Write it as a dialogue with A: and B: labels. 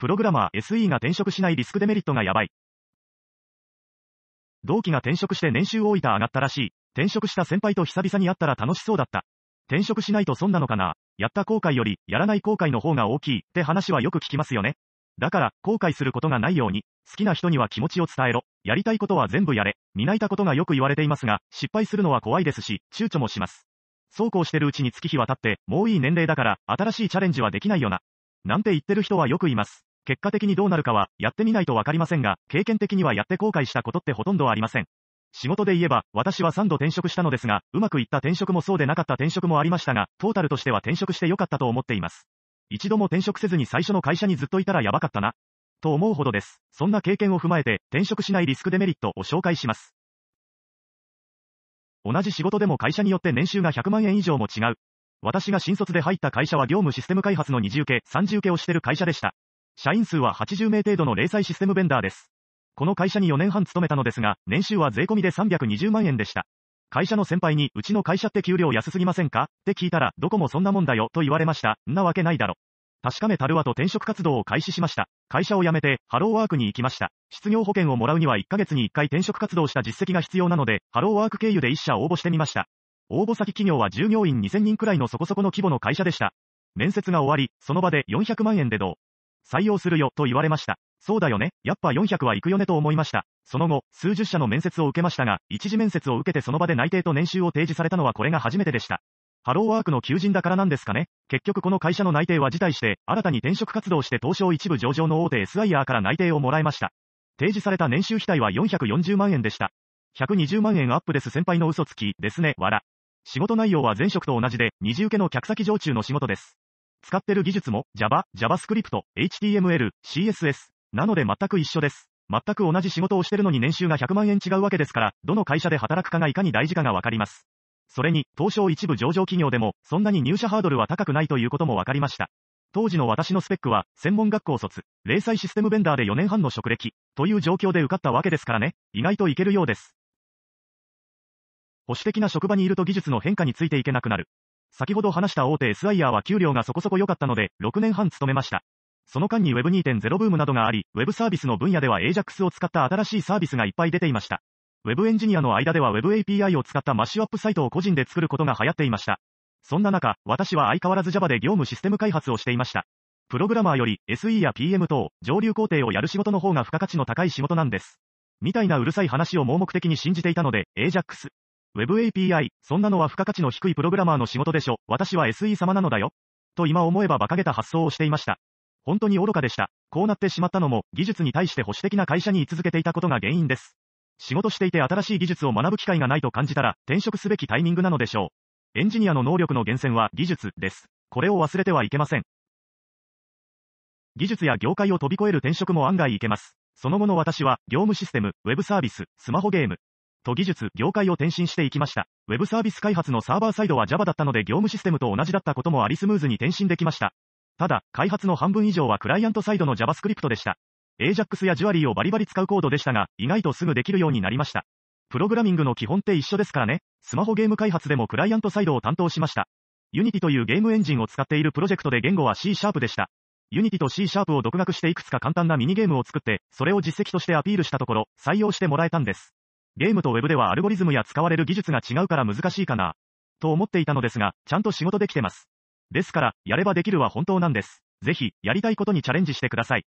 A: プログラマー SE が転職しないリスクデメリットがやばい。同期が転職して年収いた上がったらしい。転職した先輩と久々に会ったら楽しそうだった。転職しないと損なのかなやった後悔より、やらない後悔の方が大きいって話はよく聞きますよね。だから、後悔することがないように、好きな人には気持ちを伝えろ。やりたいことは全部やれ。ないたことがよく言われていますが、失敗するのは怖いですし、躊躇もします。そうこうしてるうちに月日は経って、もういい年齢だから、新しいチャレンジはできないよな。なんて言ってる人はよくいます。結果的にどうなるかは、やってみないとわかりませんが、経験的にはやって後悔したことってほとんどありません。仕事で言えば、私は3度転職したのですが、うまくいった転職もそうでなかった転職もありましたが、トータルとしては転職して良かったと思っています。一度も転職せずに最初の会社にずっといたらやばかったな。と思うほどです。そんな経験を踏まえて、転職しないリスクデメリットを紹介します。同じ仕事でも会社によって年収が100万円以上も違う。私が新卒で入った会社は業務システム開発の二次受け、三次受けをしてる会社でした。社員数は80名程度の零細システムベンダーです。この会社に4年半勤めたのですが、年収は税込みで320万円でした。会社の先輩に、うちの会社って給料安すぎませんかって聞いたら、どこもそんなもんだよと言われました。んなわけないだろ。確かめたるわと転職活動を開始しました。会社を辞めて、ハローワークに行きました。失業保険をもらうには1ヶ月に1回転職活動した実績が必要なので、ハローワーク経由で1社応募してみました。応募先企業は従業員2000人くらいのそこそこの規模の会社でした。面接が終わり、その場で400万円でどう採用するよと言われました。そうだよね、やっぱ400は行くよねと思いました。その後、数十社の面接を受けましたが、一時面接を受けてその場で内定と年収を提示されたのはこれが初めてでした。ハローワークの求人だからなんですかね結局この会社の内定は辞退して、新たに転職活動して東証一部上場の大手 SIR から内定をもらいました。提示された年収費対は440万円でした。120万円アップです先輩の嘘つき、ですね、わら。仕事内容は前職と同じで、二次受けの客先常駐の仕事です。使ってる技術も Java、JavaScript、HTML、CSS。なので全く一緒です。全く同じ仕事をしてるのに年収が100万円違うわけですから、どの会社で働くかがいかに大事かがわかります。それに、東証一部上場企業でも、そんなに入社ハードルは高くないということもわかりました。当時の私のスペックは、専門学校卒、零細システムベンダーで4年半の職歴、という状況で受かったわけですからね、意外といけるようです。保守的な職場にいると技術の変化についていけなくなる。先ほど話した大手 S アイーは給料がそこそこ良かったので、6年半勤めました。その間に Web2.0 ブームなどがあり、Web サービスの分野では AJAX を使った新しいサービスがいっぱい出ていました。Web エンジニアの間では Web API を使ったマッシュアップサイトを個人で作ることが流行っていました。そんな中、私は相変わらず Java で業務システム開発をしていました。プログラマーより SE や PM 等、上流工程をやる仕事の方が付加価値の高い仕事なんです。みたいなうるさい話を盲目的に信じていたので、AJAX。Web API、そんなのは付加価値の低いプログラマーの仕事でしょ、私は SE 様なのだよ。と今思えば馬鹿げた発想をしていました。本当に愚かでした。こうなってしまったのも、技術に対して保守的な会社に居続けていたことが原因です。仕事していて新しい技術を学ぶ機会がないと感じたら、転職すべきタイミングなのでしょう。エンジニアの能力の源泉は技術です。これを忘れてはいけません。技術や業界を飛び越える転職も案外いけます。その後の私は、業務システム、ウェブサービス、スマホゲーム、と技術、業界を転身していきました。ウェブサービス開発のサーバーサイドは Java だったので業務システムと同じだったこともありスムーズに転身できました。ただ、開発の半分以上はクライアントサイドの JavaScript でした。AJAX や Jewelry をバリバリ使うコードでしたが、意外とすぐできるようになりました。プログラミングの基本って一緒ですからね。スマホゲーム開発でもクライアントサイドを担当しました。Unity というゲームエンジンを使っているプロジェクトで言語は C シャープでした。Unity と C シャープを独学していくつか簡単なミニゲームを作って、それを実績としてアピールしたところ、採用してもらえたんです。ゲームとウェブではアルゴリズムや使われる技術が違うから難しいかな。と思っていたのですが、ちゃんと仕事できてます。ですから、やればできるは本当なんです。ぜひ、やりたいことにチャレンジしてください。